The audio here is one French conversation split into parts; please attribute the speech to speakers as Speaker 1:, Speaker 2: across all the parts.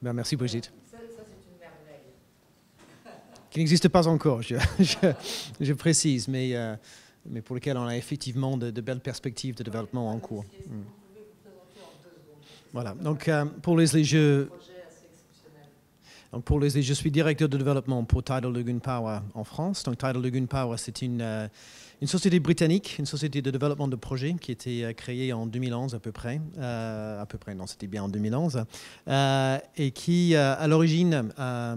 Speaker 1: Ben, merci Brigitte. Ça, c'est une merveille. Qui n'existe pas encore, je, précise, euh, mais, pour lequel on a effectivement de, belles perspectives de développement en cours. Voilà, donc euh, pour les jeux... Donc pour les, je suis directeur de développement pour Tidal Lagoon Power en France. Donc Tidal Lagoon Power, c'est une, euh, une société britannique, une société de développement de projets qui a été euh, créée en 2011 à peu près, euh, à peu près, non, c'était bien en 2011, et qui à l'origine a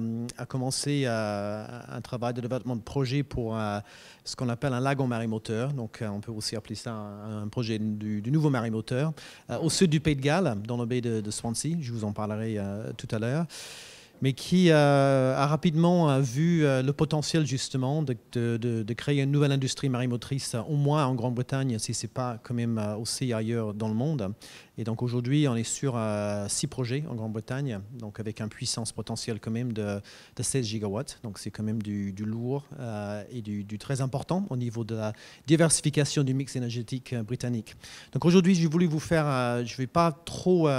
Speaker 1: commencé un travail de développement de projets pour ce qu'on appelle un lagon marémoteur. Donc on peut aussi appeler ça un, projet du, nouveau marémoteur, au sud du Pays de Galles, dans la baie de Swansea. Je vous en parlerai tout à l'heure mais qui euh, a rapidement euh, vu euh, le potentiel justement de, créer une nouvelle industrie marimotrice, au moins en Grande-Bretagne, si ce n'est pas quand même aussi ailleurs dans le monde. Et donc aujourd'hui, on est sur six projets en Grande-Bretagne, donc avec un puissance potentielle quand même de, 16 gigawatts. Donc c'est quand même du, lourd et du, très important au niveau de la diversification du mix énergétique britannique. Donc aujourd'hui, j'ai voulu vous faire, je ne vais pas trop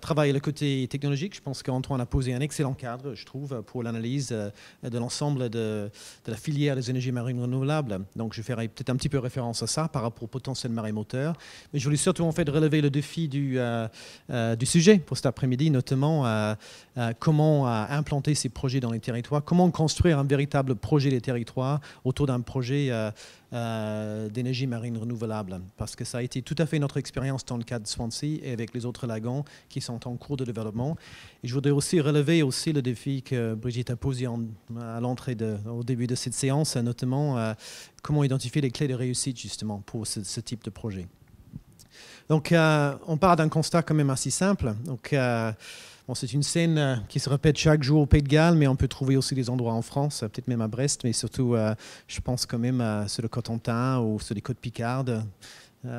Speaker 1: travailler le côté technologique, je pense qu'Antoine a posé un excellent cadre, je trouve, pour l'analyse euh, de l'ensemble de, de, la filière des énergies marines renouvelables. Donc je ferai peut-être un petit peu référence à ça par rapport au potentiel marémoteur, moteur. Mais je voulais surtout en fait relever le défi du, euh, euh, du sujet pour cet après-midi, notamment comment implanter ces projets dans les territoires, comment construire un véritable projet des territoires autour d'un projet d'énergie marine renouvelable. Parce que ça a été tout à fait notre expérience dans le cas de Swansea et avec les autres lagons qui sont en cours de développement. Et je voudrais aussi relever aussi le défi que Brigitte a posé à l'entrée au début de cette séance, notamment euh, comment identifier les clés de réussite justement pour ce, type de projet. Donc, euh, on part d'un constat quand même assez simple. Donc, euh, c'est une scène qui se répète chaque jour au Pays de Galles, mais on peut trouver aussi des endroits en France, peut-être même à Brest, mais surtout, je pense quand même sur le Cotentin ou sur les Côtes Picardes,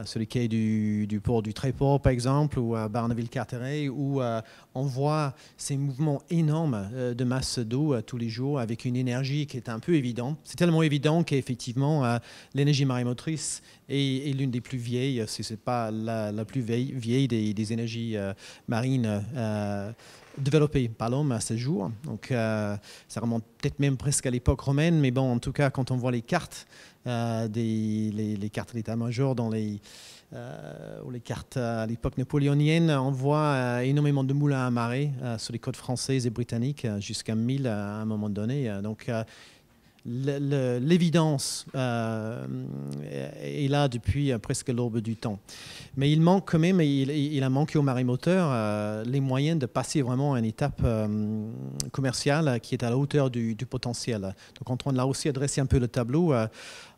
Speaker 1: sur les quais du, port du Tréport, par exemple, ou à Barneville-Carteret, où euh, on voit ces mouvements énormes euh, de masse d'eau euh, tous les jours avec une énergie qui est un peu évidente. C'est tellement évident qu'effectivement, l'énergie marémotrice est, l'une des plus vieilles, si ce n'est pas la, plus vieille, des, énergies marines développées par l'homme à ce jour. Donc ça remonte peut-être même presque à l'époque romaine, mais bon, en tout cas, quand on voit les cartes euh, des, les, cartes d'état-major dans les, euh, les cartes euh, à l'époque napoléonienne on voit énormément de moulins à marée sur les côtes françaises et britanniques jusqu'à 1000 à un moment donné. Donc l'évidence euh, est là depuis euh, presque l'aube du temps. Mais il manque quand même, il, il a manqué au marémoteur euh, les moyens de passer vraiment à une étape commerciale qui est à la hauteur du, potentiel. Donc quand on a aussi adressé un peu le tableau,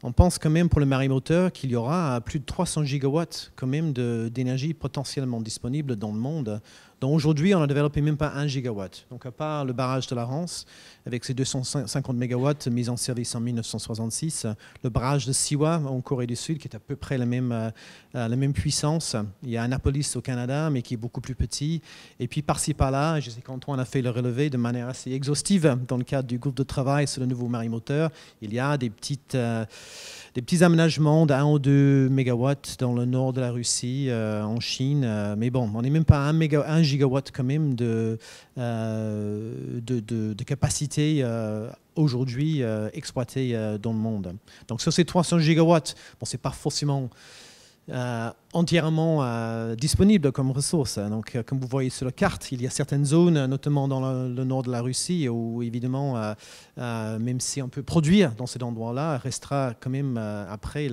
Speaker 1: on pense quand même pour le marémoteur qu'il y aura plus de 300 gigawatts quand même d'énergie potentiellement disponible dans le monde donc aujourd'hui, on a développé même pas 1 gigawatt. Donc à part le barrage de la Rance, avec ses 250 mégawatts mis en service en 1966, le barrage de Siwa en Corée du Sud, qui est à peu près la même, euh, la même puissance. Il y a Annapolis au Canada, mais qui est beaucoup plus petit. Et puis par-ci par-là, je sais qu'Antoine a fait le relevé de manière assez exhaustive dans le cadre du groupe de travail sur le nouveau marimoteur. Il y a des, petites, euh, des petits aménagements d'un ou deux mégawatts dans le nord de la Russie, euh, en Chine. Mais bon, on n'est même pas à 1 gigawatt gigawatts quand même de, euh, de, capacité euh, aujourd'hui euh, exploitée dans le monde. Donc sur ces 300 gigawatts, bon, ce n'est pas forcément entièrement euh, disponible comme ressource. Donc, euh, comme vous voyez sur la carte, il y a certaines zones, notamment dans le, nord de la Russie, où évidemment, euh, même si on peut produire dans cet endroit-là, restera quand même après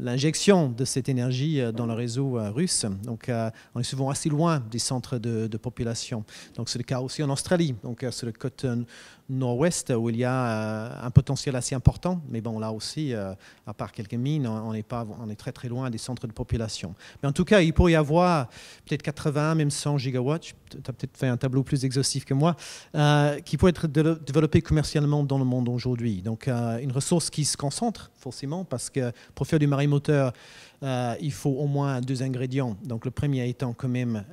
Speaker 1: l'injection de cette énergie dans le réseau russe. Donc, on est souvent assez loin des centres de, population. Donc, c'est le cas aussi en Australie, donc sur le côté nord-ouest, où il y a un potentiel assez important. Mais bon, là aussi, à part quelques mines, on n'est pas, on est très très loin des centres de population. Mais en tout cas, il pourrait y avoir peut-être 80, même 100 gigawatts, tu as peut-être fait un tableau plus exhaustif que moi, euh, qui pourrait être développé commercialement dans le monde aujourd'hui. Donc euh, une ressource qui se concentre forcément, parce que pour faire du marémoteur, moteur, euh, il faut au moins deux ingrédients. Donc le premier étant quand même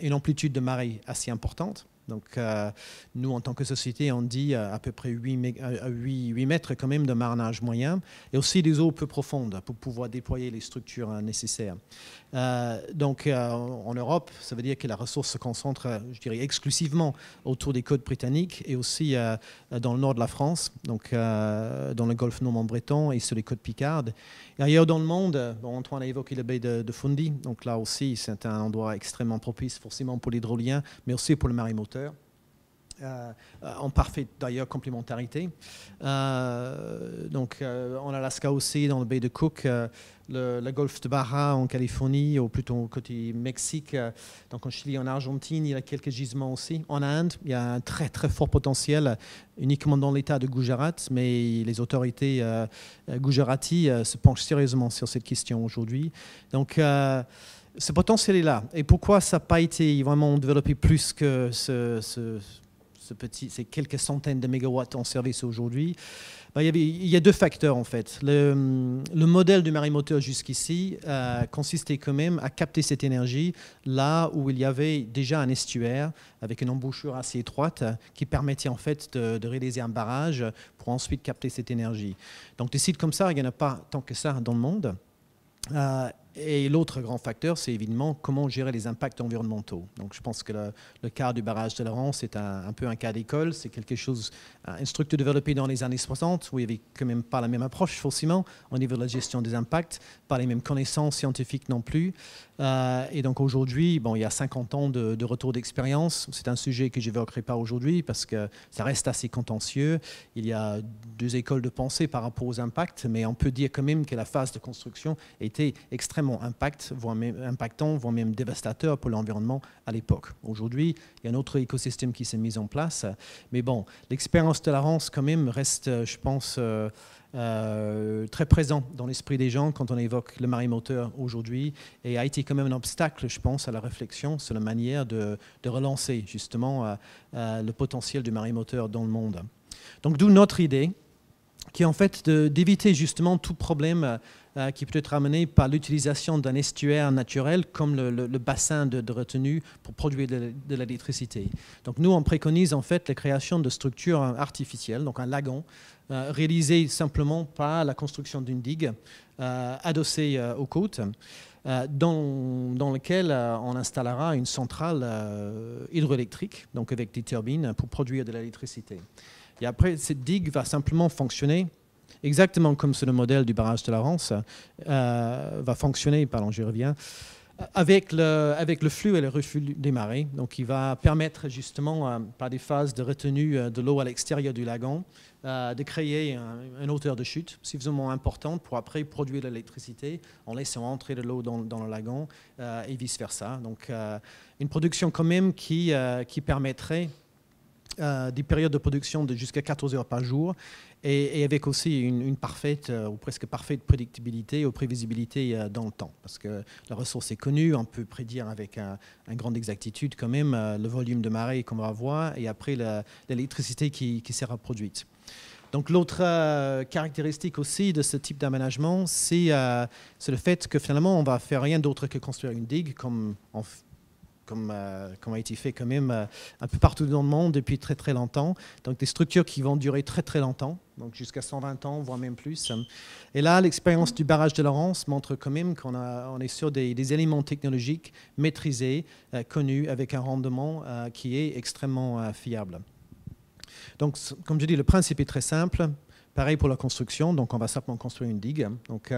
Speaker 1: une amplitude de marée assez importante. Donc, euh, nous, en tant que société, on dit euh, à peu près 8, 8, 8, mètres quand même de marnage moyen et aussi des eaux peu profondes pour pouvoir déployer les structures euh, nécessaires. donc, en Europe, ça veut dire que la ressource se concentre, je dirais, exclusivement autour des côtes britanniques et aussi dans le nord de la France, donc dans le golfe normand-breton et sur les côtes picardes. Et ailleurs dans le monde, Antoine a évoqué la baie de, Fundy, donc là aussi, c'est un endroit extrêmement propice forcément pour l'hydrolien, mais aussi pour le marimote. Euh, euh, en parfaite d'ailleurs complémentarité. Euh, donc en Alaska aussi, dans le baie de Cook, le, golfe de Barra en Californie, ou plutôt côté Mexique, donc en Chili, en Argentine, il y a quelques gisements aussi. En Inde, il y a un très très fort potentiel uniquement dans l'état de Gujarat, mais les autorités gujarati se penchent sérieusement sur cette question aujourd'hui. Donc ce potentiel est là. Et pourquoi ça n'a pas été vraiment développé plus que ce, petit, ces quelques centaines de mégawatts en service aujourd'hui ben, il, y avait, il a deux facteurs en fait. Le, modèle du marémoteur jusqu'ici euh, consistait quand même à capter cette énergie là où il y avait déjà un estuaire avec une embouchure assez étroite qui permettait en fait de, réaliser un barrage pour ensuite capter cette énergie. Donc des sites comme ça, il n'y en a pas tant que ça dans le monde. Euh, et l'autre grand facteur, c'est évidemment comment gérer les impacts environnementaux. Donc je pense que le, cas du barrage de laurent c'est est un, peu un cas d'école. C'est quelque chose, euh, un structure développé dans les années 60, où il n'y avait quand même pas la même approche forcément au niveau de la gestion des impacts, pas les mêmes connaissances scientifiques non plus. Euh, et donc aujourd'hui, bon, il y a 50 ans de, de retour d'expérience. C'est un sujet que je n'évoquerai pas aujourd'hui parce que ça reste assez contentieux. Il y a deux écoles de pensée par rapport aux impacts, mais on peut dire quand même que la phase de construction était extrêmement impact, voire impactant, voire même dévastateur pour l'environnement à l'époque. Aujourd'hui, il y a un autre écosystème qui s'est mis en place. Mais bon, l'expérience de la rance, quand même, reste, euh, je pense, euh, euh, très présente dans l'esprit des gens quand on évoque le moteur aujourd'hui et a été quand même un obstacle, je pense, à la réflexion sur la manière de, relancer justement le potentiel du moteur dans le monde. Donc d'où notre idée qui est en fait d'éviter justement tout problème euh, euh, qui peut être amené par l'utilisation d'un estuaire naturel comme le, bassin de, retenue pour produire de, l'électricité. Donc nous, on préconise en fait la création de structures euh, artificielles, donc un lagon, réalisé simplement par la construction d'une digue adossée aux côtes. Euh, dans, lequel euh, on installera une centrale euh, hydroélectrique, donc avec des turbines, pour produire de l'électricité. Et après, cette digue va simplement fonctionner exactement comme c'est le modèle du barrage de la Rance, va fonctionner, pardon, je reviens, avec le, avec le flux et le reflux des marées. Donc, il va permettre justement, euh, par des phases de retenue euh, de l'eau à l'extérieur du lagon, euh, de créer une hauteur de chute suffisamment importante pour après produire de l'électricité en laissant entrer de l'eau dans, le lagon et vice-versa. Donc, une production quand même qui, qui permettrait euh, des périodes de production de jusqu'à 14 heures par jour et, avec aussi une, parfaite euh, ou presque parfaite prédictibilité ou prévisibilité euh, dans le temps parce que la ressource est connue, on peut prédire avec un, grande exactitude quand même le volume de marée qu'on va avoir et après l'électricité qui, sera produite. Donc l'autre caractéristique aussi de ce type d'aménagement, c'est le fait que finalement on va faire rien d'autre que construire une digue comme on euh, comme, a été fait quand même euh, un peu partout dans le monde depuis très très longtemps. Donc des structures qui vont durer très très longtemps, donc jusqu'à 120 ans, voire même plus. Et là, l'expérience du barrage de Laurence montre quand même qu'on on est sur des, éléments technologiques maîtrisés, euh, connus, avec un rendement qui est extrêmement fiable. Donc, comme je dis, le principe est très simple. Pareil pour la construction, donc on va simplement construire une digue. Donc,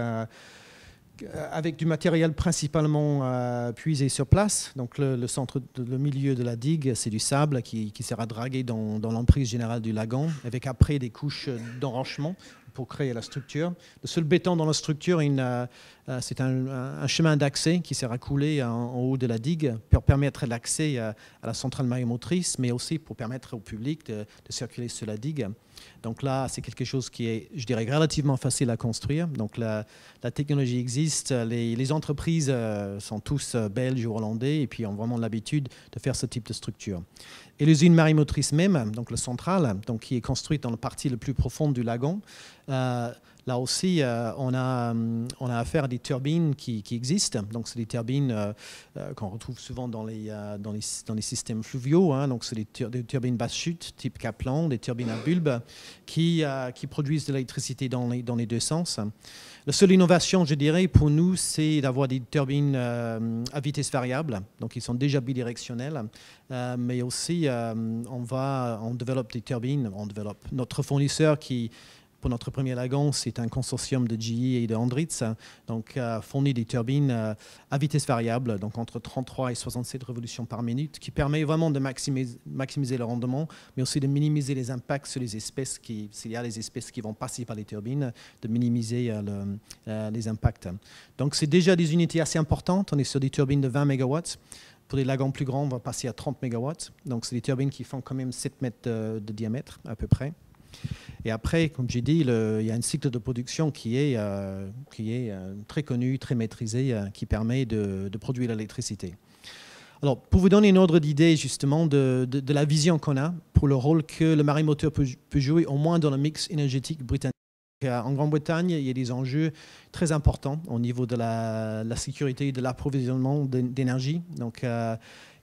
Speaker 1: euh, avec du matériel principalement euh, puisé sur place. Donc le, centre, le milieu de la digue, c'est du sable qui, qui sera dragué dans, l'emprise générale du lagon, avec après des couches d'enrochement pour créer la structure. Le seul béton dans la structure est une, euh, euh, c'est un, chemin d'accès qui sera coulé en, haut de la digue pour permettre l'accès euh, à, la centrale marémotrice, mais aussi pour permettre au public de, circuler sur la digue. Donc là, c'est quelque chose qui est, je dirais, relativement facile à construire. Donc la, technologie existe, les, entreprises euh, sont tous belges ou hollandais, et puis ont vraiment l'habitude de faire ce type de structure. Et l'usine marémotrice même, donc la centrale, donc qui est construite dans la partie la plus profonde du lagon, Là aussi, euh, euh, on, a, affaire à des turbines qui, existent. Donc, c'est des turbines euh, qu'on retrouve souvent dans les, systèmes fluviaux. Hein. Donc, c'est des, turbines basse chute, type Kaplan, des turbines à bulbe, qui, produisent de l'électricité dans les, deux sens. La seule innovation, je dirais, pour nous, c'est d'avoir des turbines à vitesse variable. Donc, ils sont déjà bidirectionnels. mais aussi, on, va, on développe des turbines. On développe notre fournisseur qui pour notre premier lagon, c'est un consortium de GE et de Andritz, hein. donc euh, fournit des turbines euh, à vitesse variable, donc entre 33 et 67 révolutions par minute, qui permet vraiment de maximiser, le rendement, mais aussi de minimiser les impacts sur les espèces qui, s'il y a des espèces qui vont passer par les turbines, de minimiser euh, les impacts. Donc c'est déjà des unités assez importantes. On est sur des turbines de 20 MW. Pour les lagons plus grands, on va passer à 30 MW. Donc c'est des turbines qui font quand même 7 mètres de diamètre à peu près. Et après, comme j'ai dit, il y a un cycle de production qui est, euh, qui est euh, très connu, très maîtrisé, euh, qui permet de, produire l'électricité. Alors, pour vous donner une ordre d'idée justement de, de, la vision qu'on a pour le rôle que le marémoteur peut, jouer, au moins dans le mix énergétique britannique. En Grande-Bretagne, il y a des enjeux très importants au niveau de la, sécurité et de l'approvisionnement d'énergie. Donc,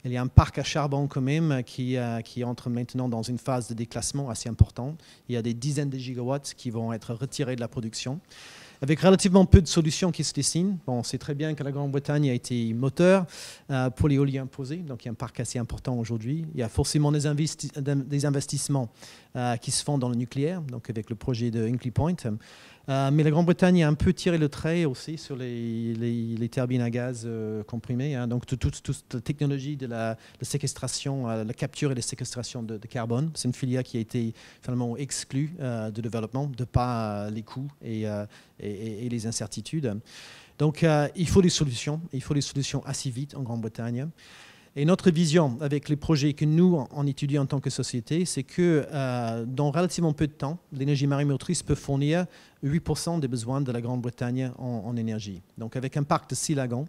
Speaker 1: il y a un parc à charbon quand même euh, qui, entre maintenant dans une phase de déclassement assez importante. Il y a des dizaines de gigawatts qui vont être retirés de la production avec relativement peu de solutions qui se dessinent. Bon, on sait très bien que la Grande-Bretagne a été moteur euh, pour l'éolien imposé, donc il y a un parc assez important aujourd'hui. Il y a forcément des investissements euh, qui se font dans le nucléaire, donc avec le projet de Hinkley Point. Euh, mais la Grande-Bretagne a un peu tiré le trait aussi sur les, turbines à gaz euh, comprimées, hein. donc toute, toute, la technologie de la, séquestration, la capture et la séquestration de, carbone. C'est une filière qui a été finalement exclue de développement de pas les coûts et, les incertitudes. Donc il faut des solutions, il faut des solutions assez vite en Grande-Bretagne. Et notre vision avec les projets que nous, en étudions en tant que société, c'est que euh, dans relativement peu de temps, l'énergie marémotrice peut fournir 8% des besoins de la Grande-Bretagne en, énergie. Donc avec un parc de 6 lagons,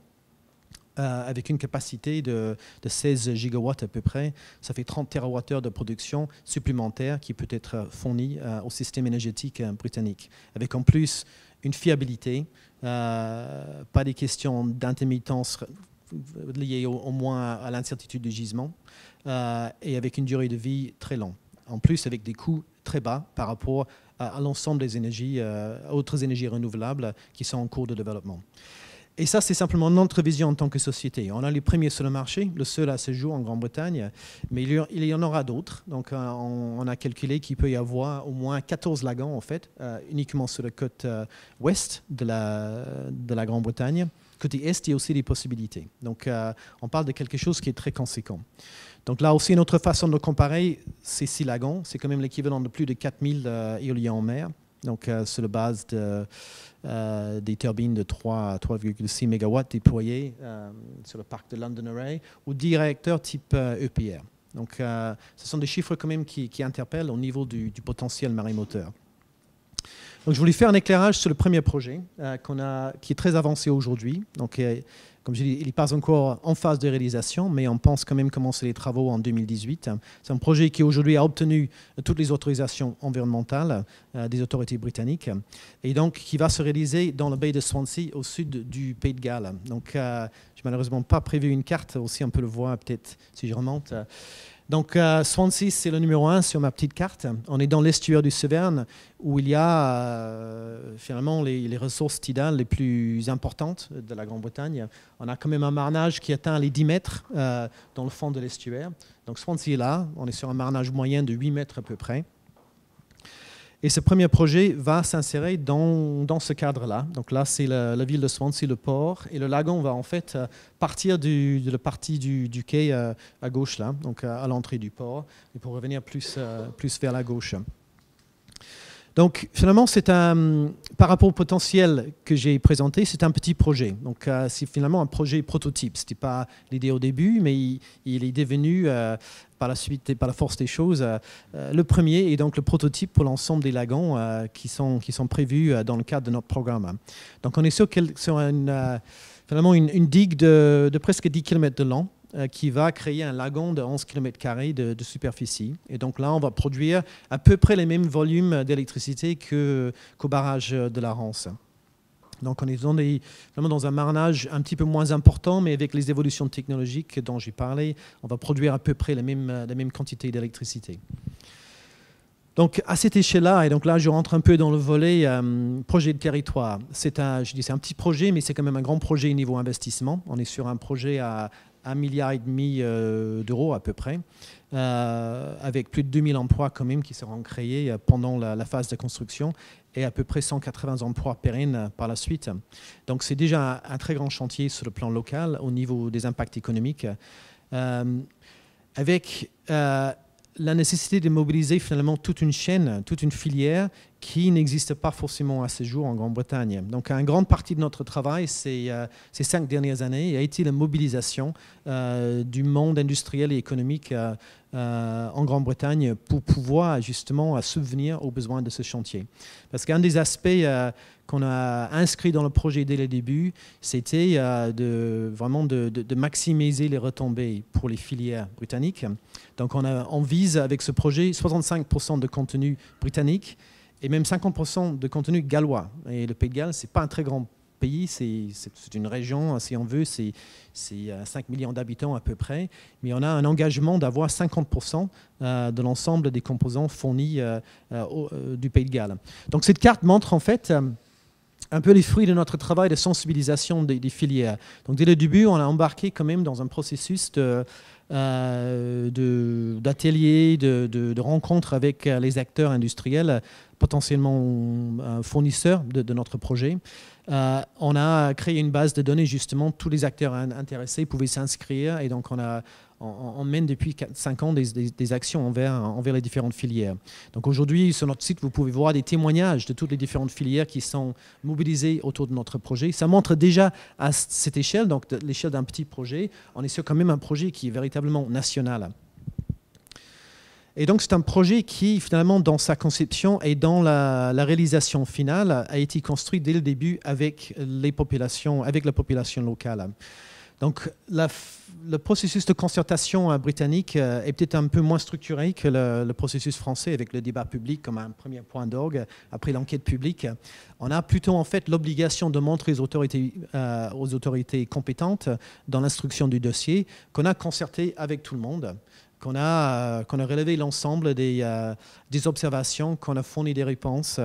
Speaker 1: euh, avec une capacité de, 16 gigawatts à peu près, ça fait 30 TWh de production supplémentaire qui peut être fournie euh, au système énergétique britannique. Avec en plus une fiabilité, pas des questions d'intermittence liées au, moins à, l'incertitude du gisement euh, et avec une durée de vie très longue. En plus, avec des coûts très bas par rapport à, l'ensemble des énergies, euh, autres énergies renouvelables qui sont en cours de développement. Et ça, c'est simplement notre vision en tant que société. On a les premiers sur le marché, le seul à ce jour en Grande-Bretagne, mais il y en aura d'autres. Donc, euh, on a calculé qu'il peut y avoir au moins 14 lagans, en fait, uniquement sur la côte ouest de la Grande-Bretagne côté Est, il y a aussi des possibilités. Donc, euh, on parle de quelque chose qui est très conséquent. Donc là aussi, une autre façon de comparer, c'est Silagon. C'est quand même l'équivalent de plus de 4000 euh, éoliens en mer. Donc, euh, sur la base de, euh, des turbines de 3 3,6 MW déployées sur le parc de London Array ou 10 réacteurs type EPR. E Donc, ce sont des chiffres quand même qui, interpellent au niveau du, du potentiel marémoteur. Donc, je voulais faire un éclairage sur le premier projet euh, qu'on a, qui est très avancé aujourd'hui. Donc, comme je dis, il n'est pas encore en phase de réalisation, mais on pense quand même commencer les travaux en 2018. C'est un projet qui aujourd'hui a obtenu toutes les autorisations environnementales euh, des autorités britanniques et donc qui va se réaliser dans la baie de Swansea au sud du Pays de Galles. Donc, euh, je n'ai malheureusement pas prévu une carte, aussi on peut le voir peut-être si je remonte. Donc euh, Swansea, c'est le numéro 1 sur ma petite carte. On est dans l'estuaire du Severn où il y a euh, finalement les, ressources tidales les plus importantes de la Grande-Bretagne. On a quand même un marnage qui atteint les 10 mètres euh, dans le fond de l'estuaire. Donc Swansea est là, on est sur un marnage moyen de 8 mètres à peu près. Et ce premier projet va s'insérer dans, dans, ce cadre-là. Donc là, c'est la, ville de Swansea, le port, et le lagon va en fait euh, partir de la partie du, du quai euh, à gauche, là, donc euh, à l'entrée du port, et pour revenir plus, plus vers la gauche. Donc finalement, c'est un, par rapport au potentiel que j'ai présenté, c'est un petit projet. Donc euh, c'est finalement un projet prototype. Ce n'était pas l'idée au début, mais il, est devenu euh, par la suite et par la force des choses euh, le premier et donc le prototype pour l'ensemble des lagons qui, sont, qui sont prévus dans le cadre de notre programme. Donc on est sur, une, finalement une, digue de, de, presque 10 km de long euh, qui va créer un lagon de 11 km de, de superficie. Et donc là, on va produire à peu près les mêmes volumes d'électricité qu'au barrage euh, de la Rance. Donc on est vraiment dans un marnage un petit peu moins important, mais avec les évolutions technologiques dont j'ai parlé, on va produire à peu près la même, euh, la même quantité d'électricité. Donc à cette échelle-là, et donc là je rentre un peu dans le volet projet de territoire. C'est un, un petit projet, mais c'est quand même un grand projet niveau investissement. On est sur un projet à 1,5 milliard euh, d'euros à peu près, euh, avec plus de 2000 emplois quand même qui seront créés euh, pendant la, phase de construction et à peu près 180 emplois pérennes par la suite. Donc c'est déjà un, très grand chantier sur le plan local au niveau des impacts économiques. avec la nécessité de mobiliser finalement toute une chaîne, toute une filière qui n'existe pas forcément à ce jour en Grande-Bretagne. Donc, une grande partie de notre travail euh, ces, cinq dernières années a été la mobilisation euh, du monde industriel et économique euh, euh, en Grande-Bretagne pour pouvoir justement subvenir aux besoins de ce chantier. Parce qu'un des aspects euh, qu'on a inscrit dans le projet dès le début, c'était euh, de, vraiment de, maximiser les retombées pour les filières britanniques. Donc on, a, on vise avec ce projet 65% de contenu britannique et même 50% de contenu gallois. Et le Pays de Galles, ce n'est pas un très grand pays, c'est une région, si on veut, c'est 5 euh, millions d'habitants à peu près, mais on a un engagement d'avoir 50% euh, de l'ensemble des composants fournis euh, du Pays de Galles. Donc cette carte montre en fait un peu les fruits de notre travail de sensibilisation des, des, filières. Donc dès le début, on a embarqué quand même dans un processus de euh, d'ateliers, de, de, de, rencontres avec euh, les acteurs industriels, potentiellement euh, fournisseurs de, notre projet. on a créé une base de données, justement, tous les acteurs intéressés pouvaient s'inscrire et donc on a on, mène depuis 5 ans des, actions envers, les différentes filières. Donc aujourd'hui, sur notre site, vous pouvez voir des témoignages de toutes les différentes filières qui sont mobilisées autour de notre projet. Ça montre déjà à cette échelle, donc l'échelle d'un petit projet, on est sur quand même un projet qui est véritablement national. Et donc c'est un projet qui, finalement, dans sa conception et dans la, la, réalisation finale, a été construit dès le début avec, les populations, avec la population locale. Donc le processus de concertation euh, britannique euh, est peut-être un peu moins structuré que le, processus français avec le débat public comme un premier point d'orgue après l'enquête publique. On a plutôt en fait l'obligation de montrer aux autorités, euh, aux autorités compétentes dans l'instruction du dossier qu'on a concerté avec tout le monde qu'on a, qu'on a relevé l'ensemble des, des observations, qu'on a fourni des réponses,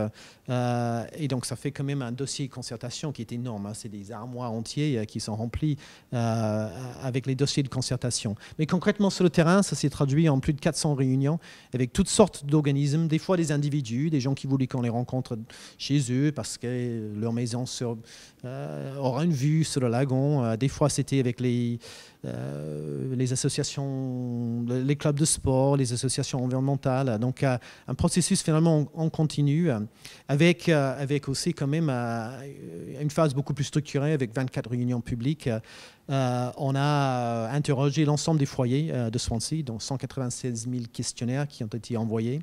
Speaker 1: euh, et donc, ça fait quand même un dossier de concertation qui est énorme. Hein. C'est des armoires entiers euh, qui sont remplis euh, avec les dossiers de concertation. Mais concrètement, sur le terrain, ça s'est traduit en plus de 400 réunions avec toutes sortes d'organismes, des fois des individus, des gens qui voulaient qu'on les rencontre chez eux parce que leur maison sur, aura une vue sur le lagon. Des fois, c'était avec les, les associations, les clubs de sport, les associations environnementales. Donc, un processus finalement en continu. Avec euh, avec, aussi quand même euh, une phase beaucoup plus structurée avec 24 réunions publiques. Euh, on a interrogé l'ensemble des foyers de Swansea, dont 196 000 questionnaires qui ont été envoyés.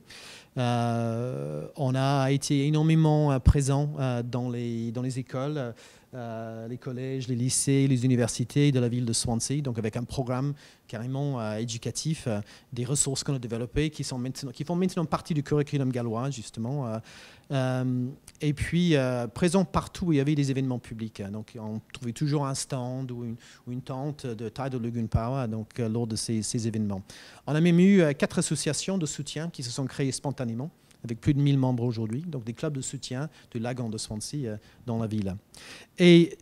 Speaker 1: on a été énormément présent dans les, dans les écoles. Euh, les collèges, les lycées, les universités de la ville de Swansea, donc avec un programme carrément euh, éducatif, euh, des ressources qu'on a développées qui, sont qui font maintenant partie du curriculum gallois, justement. et puis, présent partout, il y avait des événements publics. Donc, on trouvait toujours un stand ou une, tente de Tidal Lagoon Power donc, lors de ces, événements. On a même eu quatre associations de soutien qui se sont créées spontanément avec plus de 1000 membres aujourd'hui, donc des clubs de soutien du lagon de Swansea euh, dans la ville. Et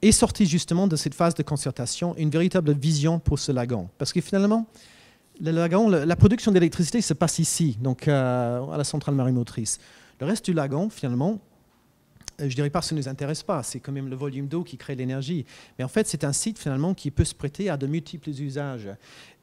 Speaker 1: est sorti justement de cette phase de concertation une véritable vision pour ce lagon. Parce que finalement, le Lagan, la production d'électricité se passe ici, donc euh, à la centrale marémotrice. Le reste du lagon, finalement, je dirais pas que ça ne nous intéresse pas, c'est quand même le volume d'eau qui crée l'énergie. Mais en fait, c'est un site finalement qui peut se prêter à de multiples usages.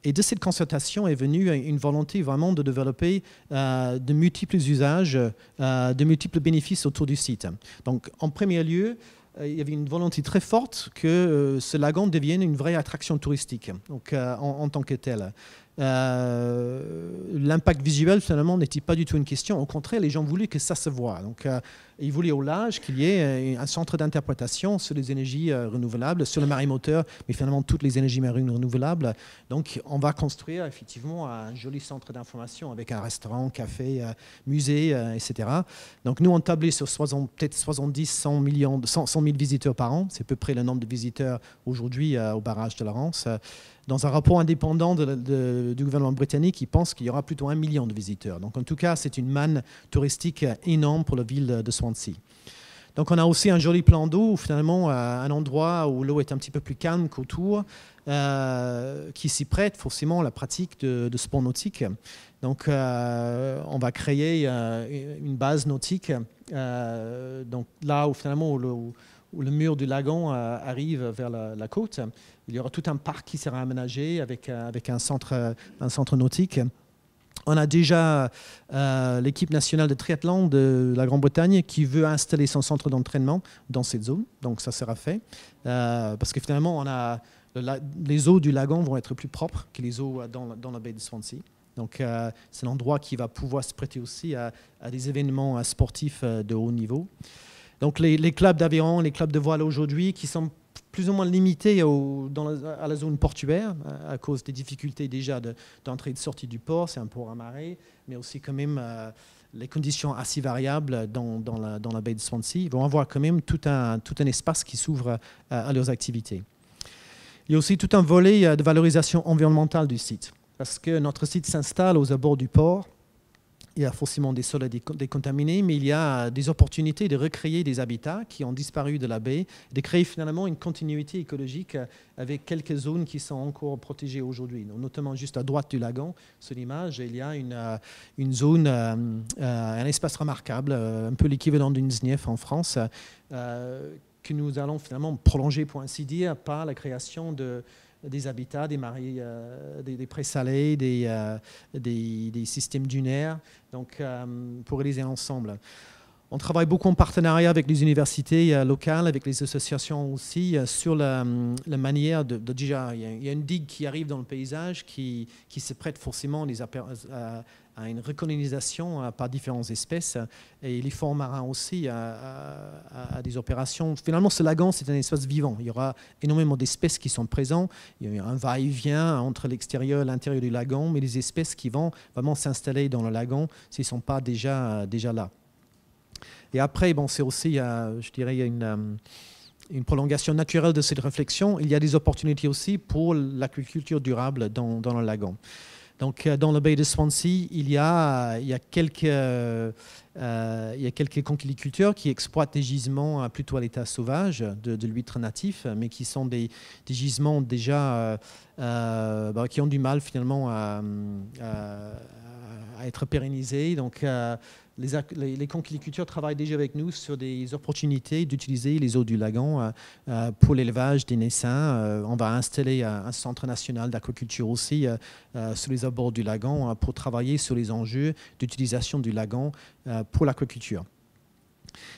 Speaker 1: Et de cette concertation est venue une volonté vraiment de développer euh, de multiples usages, euh, de multiples bénéfices autour du site. Donc, en premier lieu, euh, il y avait une volonté très forte que ce lagon devienne une vraie attraction touristique donc, en, tant que telle. Euh, l'impact visuel finalement n'était pas du tout une question. Au contraire, les gens voulaient que ça se voit. Donc, euh, ils voulaient au large qu'il y ait euh, un centre d'interprétation sur les énergies renouvelables, sur le marémoteur, mais finalement toutes les énergies marines renouvelables. Donc, on va construire effectivement un joli centre d'information avec un restaurant, café, musée, etc. Donc, nous, on tablait sur peut-être 70, 100, millions, de 100 000 visiteurs par an. C'est à peu près le nombre de visiteurs aujourd'hui au barrage de Laurence Rance. Dans un rapport indépendant du gouvernement britannique, il pense qu'il y aura plutôt un million de visiteurs. Donc en tout cas, c'est une manne touristique énorme pour la ville de Swansea. Donc on a aussi un joli plan d'eau, finalement un endroit où l'eau est un petit peu plus calme qu'autour, euh, qui s'y prête forcément à la pratique de, de sport nautique. Donc euh, on va créer euh, une base nautique, donc là où finalement le, mur du lagon arrive vers la, la côte il y aura tout un parc qui sera aménagé avec, euh, avec un, centre, euh, un centre nautique. On a déjà euh, l'équipe nationale de triathlon de la Grande-Bretagne qui veut installer son centre d'entraînement dans cette zone. Donc ça sera fait. parce que finalement, on a, les eaux du lagon vont être plus propres que les eaux dans, dans la baie de Swansea. Donc euh, c'est endroit qui va pouvoir se prêter aussi à, des événements sportifs de haut niveau. Donc les, les clubs d'aviron, les clubs de voile aujourd'hui qui sont plus ou moins limité dans la, à la zone portuaire euh, à cause des difficultés déjà d'entrée et de sortie du port, c'est un port à marée, mais aussi quand même euh, les conditions assez variables dans, la, baie de Swansea. Ils vont avoir quand même tout un, espace qui s'ouvre euh, à leurs activités. Il y a aussi tout un volet de valorisation environnementale du site, parce que notre site s'installe aux abords du port il y a forcément des sols à décontaminer, mais il y a des opportunités de recréer des habitats qui ont disparu de la baie, de créer finalement une continuité écologique euh, avec quelques zones qui sont encore protégées aujourd'hui. Notamment juste à droite du lagon, sur l'image, il y a une, euh, une zone, euh, un espace remarquable, un peu l'équivalent d'une ZNIEF en France, que nous allons finalement prolonger, pour ainsi dire, par la création de des habitats, des, marais, euh, des, prés salés, des, euh, des, des systèmes dunaires, donc euh, pour réaliser ensemble. On travaille beaucoup en partenariat avec les universités locales, avec les associations aussi, euh, sur hum, la, manière de, déjà, il y, a une digue qui arrive dans le paysage qui, qui se prête forcément à, une recolonisation par différentes espèces et les fonds marins aussi à, des opérations. Finalement, ce lagon, c'est un espace vivant. Il y aura énormément d'espèces qui sont présentes. Il y a un va-et-vient entre l'extérieur et l'intérieur du lagon, mais les espèces qui vont vraiment s'installer dans le lagon s'ils ne sont pas déjà, déjà là. Et après, bon, c'est aussi, euh, je dirais, euh, une, prolongation naturelle de cette réflexion. Il y a des opportunités aussi pour l'agriculture durable dans, le lagon. Donc, euh, dans la baie de Swansea, il y a, il quelques, euh, il quelques qui exploitent des gisements plutôt à l'état sauvage de, l'huître natif, mais qui sont des, gisements déjà bah, qui ont du mal finalement à, être pérennisés. Donc, les, les, travaillent déjà avec nous sur des opportunités d'utiliser les eaux du lagon euh, euh, pour l'élevage des naissins. Euh, on va installer un, un centre national d'aquaculture aussi sur les abords du lagon pour travailler sur les enjeux d'utilisation du lagon pour l'aquaculture.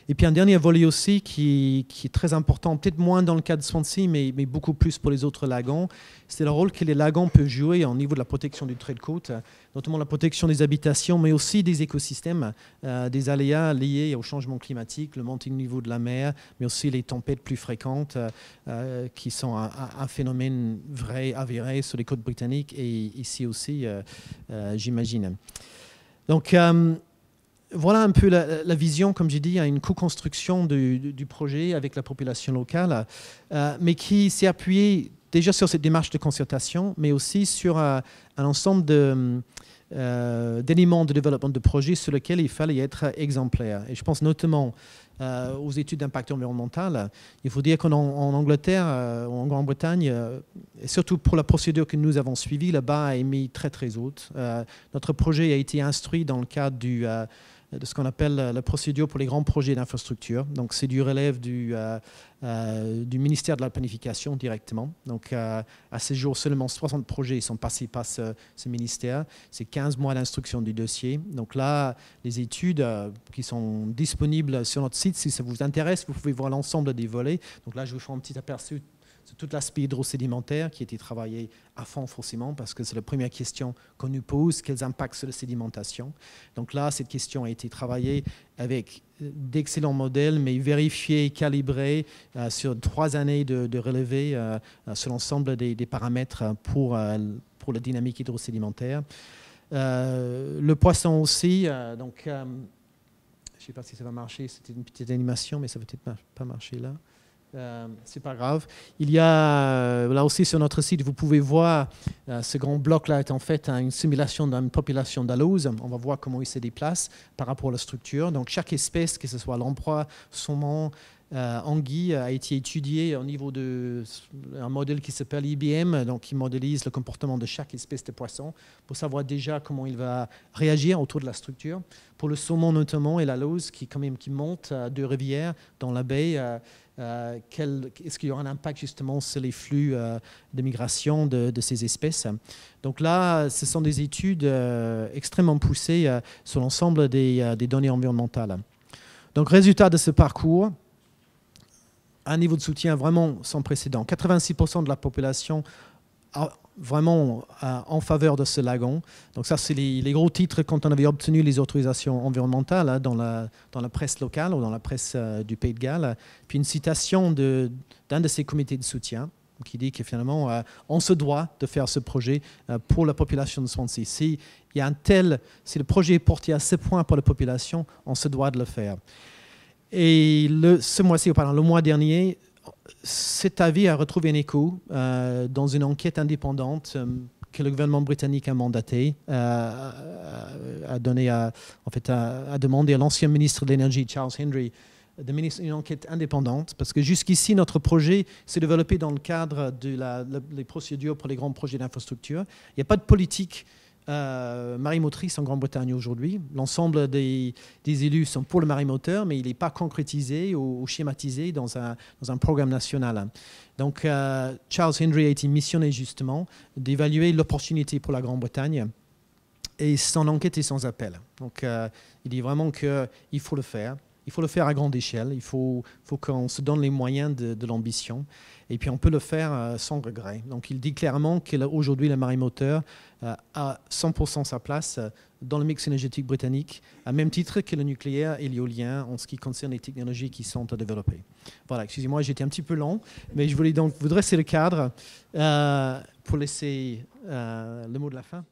Speaker 1: Et puis un dernier volet aussi qui, qui est très important, peut-être moins dans le cas de Swansea, mais, mais beaucoup plus pour les autres lagons, c'est le rôle que les lagons peuvent jouer au niveau de la protection du trait de côte, notamment la protection des habitations, mais aussi des écosystèmes, euh, des aléas liés au changement climatique, le montée du niveau de la mer, mais aussi les tempêtes plus fréquentes, euh, qui sont un, phénomène vrai, avéré sur les côtes britanniques et ici aussi, euh, j'imagine. Donc, voilà un peu la, vision, comme j'ai dit, à hein, une co-construction du, projet avec la population locale, euh, mais qui s'est appuyée déjà sur cette démarche de concertation, mais aussi sur euh, un ensemble euh, d'éléments de développement de projet sur lesquels il fallait être exemplaire. Et je pense notamment aux études d'impact environnemental. Il faut dire qu'en Angleterre, en Grande-Bretagne, et surtout pour la procédure que nous avons suivie, là-bas a émis très très haute. notre projet a été instruit dans le cadre du de ce qu'on appelle euh, la procédure pour les grands projets d'infrastructure. Donc c'est du relève du, euh, euh, du, ministère de la Planification directement. Donc à ce jour, seulement 60 projets sont passés par ce, ce ministère. C'est 15 mois d'instruction du dossier. Donc là, les études qui sont disponibles sur notre site, si ça vous intéresse, vous pouvez voir l'ensemble des volets. Donc là, je vous fais un petit aperçu tout l'aspect hydrosédimentaire qui a été travaillé à fond forcément parce que c'est la première question qu'on nous pose, quels impacts sur la sédimentation. Donc là, cette question a été travaillée avec euh, d'excellents modèles, mais vérifiés, calibrés euh, sur trois années de, de relevé euh, sur l'ensemble des, paramètres pour, pour la dynamique hydrosédimentaire. le poisson aussi, donc je ne sais pas si ça va marcher, c'était une petite animation, mais ça va peut-être pas marcher là. Euh, c'est pas grave. Il y a euh, là aussi sur notre site, vous pouvez voir euh, ce grand bloc là est en fait une simulation d'une population d'alose. On va voir comment il se déplace par rapport à la structure. Donc chaque espèce, que ce soit l'emploi, saumon, anguille, a été étudiée au niveau de un modèle qui s'appelle IBM, donc qui modélise le comportement de chaque espèce de poisson pour savoir déjà comment il va réagir autour de la structure. Pour le saumon notamment et l'alose qui quand même qui monte à deux rivières dans la baie euh, est-ce qu'il y aura un impact justement sur les flux euh, de migration de, ces espèces Donc là, ce sont des études euh, extrêmement poussées sur l'ensemble des, des, données environnementales. Donc résultat de ce parcours, un niveau de soutien vraiment sans précédent. 86% de la population vraiment euh, en faveur de ce lagon. Donc ça, c'est les, gros titres quand on avait obtenu les autorisations environnementales hein, dans, la, dans la presse locale ou dans la presse euh, du Pays de Galles. Puis une citation d'un de, ces comités de soutien qui dit que finalement, euh, on se doit de faire ce projet pour la population de Swansea. Si, il y a un tel, si le projet est porté à ce point pour la population, on se doit de le faire. Et le, ce mois-ci, pardon, le mois dernier, cet avis a retrouvé un écho euh, dans une enquête indépendante euh, que le gouvernement britannique a mandatée, euh, a, donné à, en fait, a, demandé à l'ancien ministre de l'Énergie, Charles Henry, de mener une enquête indépendante, parce que jusqu'ici, notre projet s'est développé dans le cadre des les procédures pour les grands projets d'infrastructure. Il n'y a pas de politique euh, marie motrice en Grande-Bretagne aujourd'hui. L'ensemble des, élus sont pour le moteur mais il n'est pas concrétisé ou, schématisé dans un, programme national. Donc euh, Charles Henry a été missionné justement d'évaluer l'opportunité pour la Grande-Bretagne et son enquête est sans appel. Donc euh, il dit vraiment qu'il faut le faire il faut le faire à grande échelle, il faut, faut qu'on se donne les moyens de, l'ambition, et puis on peut le faire euh, sans regret. Donc il dit clairement qu'aujourd'hui, le moteur euh, a 100% sa place euh, dans le mix énergétique britannique, à même titre que le nucléaire et l'éolien en ce qui concerne les technologies qui sont à développer. Voilà, excusez-moi, j'étais un petit peu long, mais je voulais donc vous dresser le cadre pour laisser le mot de la fin.